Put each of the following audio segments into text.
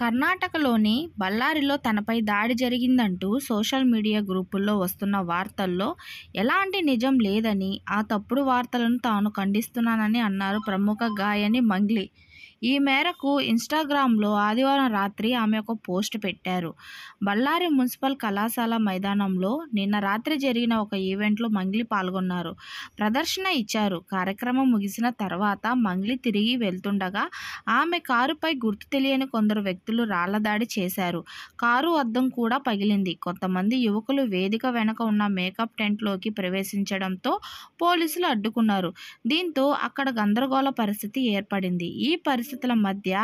కర్ణాటకలోని బళ్ళారిలో తనపై దాడి జరిగిందంటూ సోషల్ మీడియా గ్రూపుల్లో వస్తున్న వార్తల్లో ఎలాంటి నిజం లేదని ఆ తప్పుడు వార్తలను తాను ఖండిస్తున్నానని అన్నారు ప్రముఖ గాయని మంగ్లీ ఈ మేరకు ఇన్స్టాగ్రామ్లో ఆదివారం రాత్రి ఆమె ఒక పోస్ట్ పెట్టారు బళ్ళారి మున్సిపల్ కళాశాల మైదానంలో నిన్న రాత్రి జరిగిన ఒక ఈవెంట్లో మంగ్లి పాల్గొన్నారు ప్రదర్శన ఇచ్చారు కార్యక్రమం ముగిసిన తర్వాత మంగ్లి తిరిగి వెళ్తుండగా ఆమె కారుపై గుర్తు తెలియని కొందరు వ్యక్తులు రాళ్లదాడి చేశారు కారు అద్దం కూడా పగిలింది కొంతమంది యువకులు వేదిక వెనక ఉన్న మేకప్ టెంట్లోకి ప్రవేశించడంతో పోలీసులు అడ్డుకున్నారు దీంతో అక్కడ గందరగోళ పరిస్థితి ఏర్పడింది ఈ పరిస్థితి పరిస్థితుల మధ్య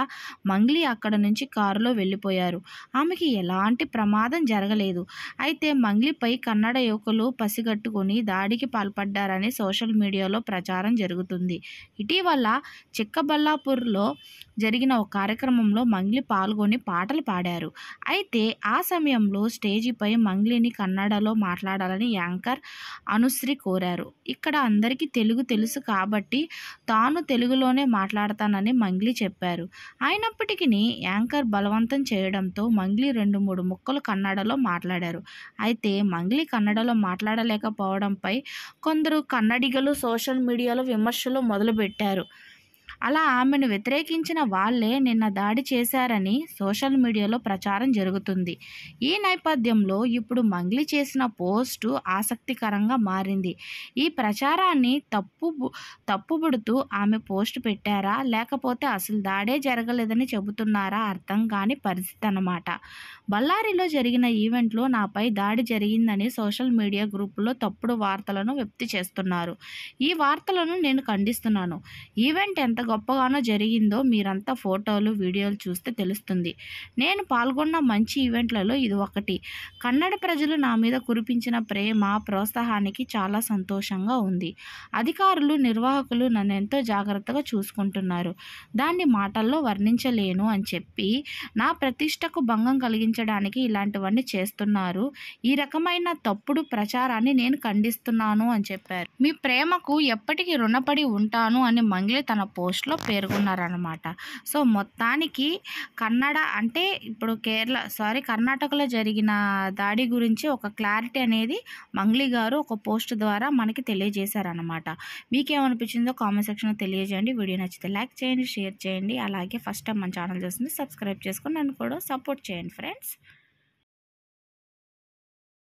మంగ్లీ అక్కడ నుంచి కారులో వెళ్ళిపోయారు ఆమెకి ఎలాంటి ప్రమాదం జరగలేదు అయితే మంగ్లీపై కన్నడ యువకులు పసిగట్టుకొని దాడికి పాల్పడ్డారని సోషల్ మీడియాలో ప్రచారం జరుగుతుంది ఇటీవల చిక్కబల్లాపూర్లో జరిగిన ఒక కార్యక్రమంలో మంగ్లి పాల్గొని పాటలు పాడారు అయితే ఆ సమయంలో స్టేజీపై మంగ్లీని కన్నడలో మాట్లాడాలని యాంకర్ అనుశ్రీ కోరారు ఇక్కడ అందరికీ తెలుగు తెలుసు కాబట్టి తాను తెలుగులోనే మాట్లాడతానని మంగ్లీ చెప్పారు అయినప్పటికీ యాంకర్ బలవంతం చేయడంతో మంగ్లీ రెండు మూడు ముక్కలు కన్నడలో మాట్లాడారు అయితే మంగ్లీ కన్నడలో మాట్లాడలేకపోవడంపై కొందరు కన్నడిగలు సోషల్ మీడియాలో విమర్శలు మొదలుపెట్టారు అలా ఆమెను వ్యతిరేకించిన వాళ్లే నిన్న దాడి చేశారని సోషల్ మీడియాలో ప్రచారం జరుగుతుంది ఈ నేపథ్యంలో ఇప్పుడు మంగ్లి చేసిన పోస్టు ఆసక్తికరంగా మారింది ఈ ప్రచారాన్ని తప్పు తప్పుబడుతూ ఆమె పోస్ట్ పెట్టారా లేకపోతే అసలు దాడే జరగలేదని చెబుతున్నారా అర్థం కాని పరిస్థితి అన్నమాట బళ్ళారిలో జరిగిన ఈవెంట్లో నాపై దాడి జరిగిందని సోషల్ మీడియా గ్రూపులో తప్పుడు వార్తలను వ్యక్తి చేస్తున్నారు ఈ వార్తలను నేను ఖండిస్తున్నాను ఈవెంట్ ఎంత గొప్పగానో జరిగిందో మీరంతా ఫోటోలు వీడియోలు చూస్తే తెలుస్తుంది నేను పాల్గొన్న మంచి ఈవెంట్లలో ఇది ఒకటి కన్నడ ప్రజలు నా మీద కురిపించిన ప్రేమ ప్రోత్సాహానికి చాలా సంతోషంగా ఉంది అధికారులు నిర్వాహకులు నన్ను ఎంతో జాగ్రత్తగా చూసుకుంటున్నారు దాన్ని మాటల్లో వర్ణించలేను అని చెప్పి నా ప్రతిష్టకు భంగం కలిగించడానికి ఇలాంటివన్నీ చేస్తున్నారు ఈ రకమైన తప్పుడు ప్రచారాన్ని నేను ఖండిస్తున్నాను అని చెప్పారు మీ ప్రేమకు ఎప్పటికీ రుణపడి ఉంటాను అని మంగిలి తన పోస్ట్ లిస్ట్లో పేర్కొన్నారనమాట సో మొత్తానికి కన్నడ అంటే ఇప్పుడు కేరళ సారీ కర్ణాటకలో జరిగిన దాడి గురించి ఒక క్లారిటీ అనేది మంగ్లీ గారు ఒక పోస్ట్ ద్వారా మనకి తెలియజేశారనమాట మీకేమనిపించిందో కామెంట్ సెక్షన్లో తెలియజేయండి వీడియో నచ్చితే లైక్ చేయండి షేర్ చేయండి అలాగే ఫస్ట్ టైం మన ఛానల్ చూస్తుంది సబ్స్క్రైబ్ చేసుకుని నన్ను కూడా సపోర్ట్ చేయండి ఫ్రెండ్స్